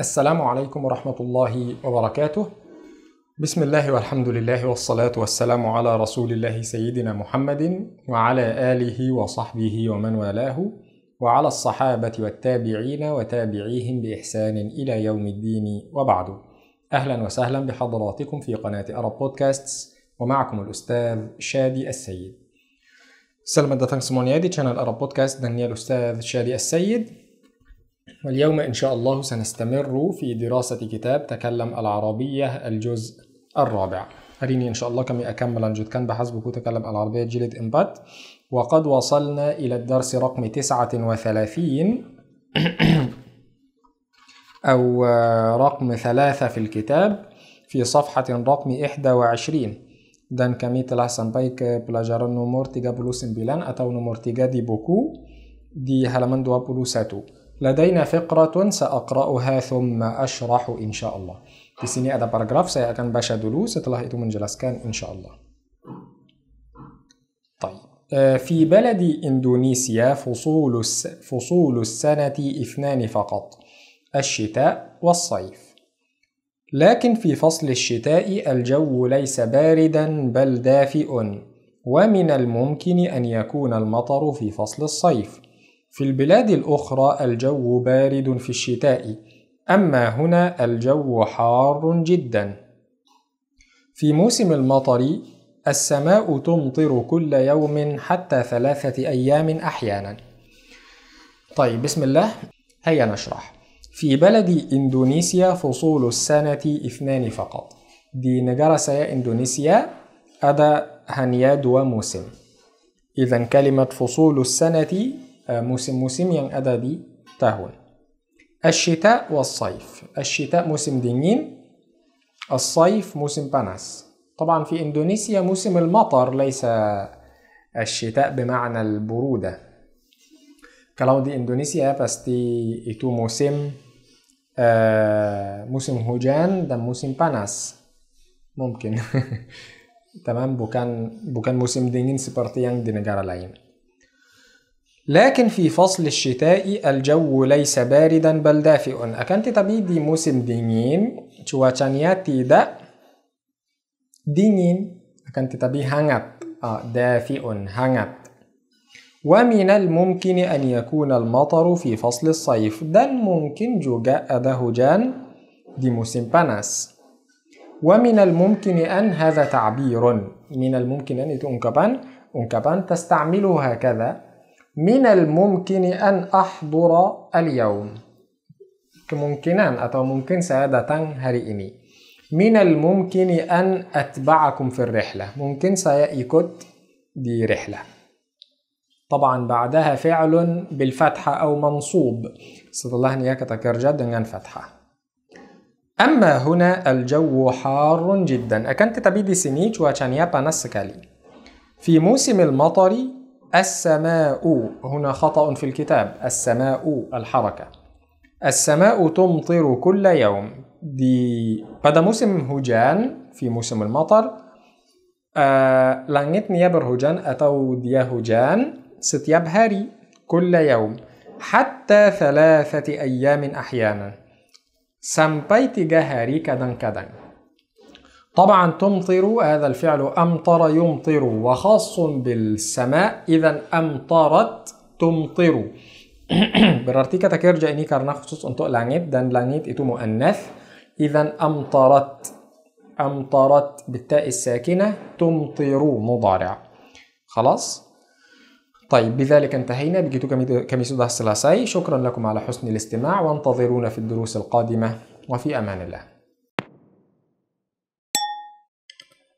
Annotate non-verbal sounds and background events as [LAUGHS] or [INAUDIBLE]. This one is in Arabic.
السلام عليكم ورحمة الله وبركاته. بسم الله والحمد لله والصلاة والسلام على رسول الله سيدنا محمد وعلى آله وصحبه ومن والاه وعلى الصحابة والتابعين وتابعيهم بإحسان إلى يوم الدين وبعد. أهلا وسهلا بحضراتكم في قناة أرب بودكاستس ومعكم الأستاذ شادي السيد. سلام datang سمونيادي قناة أرب بودكاست دانيال dan شادي السيد. واليوم إن شاء الله سنستمر في دراسة كتاب تكلم العربية الجزء الرابع أريني إن شاء الله كم أكمل عن جد كان بحسبك تكلم العربية جلد إمبات وقد وصلنا إلى الدرس رقم 39 [CLEARS THROAT] أو آه، رقم ثلاثة في الكتاب في صفحة رقم 21 dan kami telah sampai ke pelajaran nomor 39 atau nomor 3 di دي هلمان halaman 21. لدينا فقرة Ladaina fiqratun sa'aqra'uha thumma ashrahu insyaallah. Di sini ada paragraf, saya akan baca dulu setelah itu menjelaskan الله. طيب آه، في بلد إندونيسيا فصول فصول السنة اثنان فقط الشتاء والصيف لكن في فصل الشتاء الجو ليس باردا بل دافئ ومن الممكن أن يكون المطر في فصل الصيف في البلاد الأخرى الجو بارد في الشتاء أما هنا الجو حار جدا في موسم المطر السماء تمطر كل يوم حتى ثلاثة أيام أحيانا طيب بسم الله هيا نشرح في بلد إندونيسيا فصول السنة اثنان فقط دي نجارة سيا إندونيسيا أدا هنياد وموسم. إذا كلمة فصول السنة Eh, musim-musim yang ada di tahun. Asyita Asyita musim dingin, musim panas. طبعا kalau di Indonesia pasti itu musim uh, musim hujan dan musim panas mungkin [LAUGHS] tamam bukan bukan musim dingin seperti yang di negara lain لكن في فصل الشتاء الجو ليس باردا بل دافئ أكنت دي موسم دينين شو تانياتي دا دينين أكنت تبي هنغت آه، دافئ هنغت ومن الممكن أن يكون المطر في فصل الصيف دن ممكن جوجاء أده جان دي موسم بانس ومن الممكن أن هذا تعبير من الممكن أن تنكبان تستعمله هكذا من الممكن أن أحضر اليوم كممكنان atau ممكن سيادة datang hari من الممكن أن أتبعكم في الرحلة ممكن saya دي رحلة طبعا بعدها فعل بالفتحة أو منصوب الله نياك kata kerja dengan فتحة أما هنا الجو حار جدا أكنت تبيدي سنيج سني cuacanya في موسم المطر السماء هنا خطأ في الكتاب السماء الحركة السماء تمطر كل يوم دي بدأ موسم هجان في موسم المطر لانت نيابر هجان أتو دي هجان ستياب هاري كل يوم حتى ثلاثة أيام أحيانا سمبيت جهاري كدن كدن طبعا تمطر هذا الفعل أمطر يمطر وخاص بالسماء إذا أمطرت تمطر [CLEARS THROAT] berarti kata kerja ini karena khusus untuk langit dan langit itu إذا أمطرت أمطرت بالتاء الساكنة تمطر مضارع خلاص طيب بذلك انتهينا بجيتو كميسو kami sudah شكرا لكم على حسن الاستماع وانتظرونا في الدروس القادمة وفي أمان الله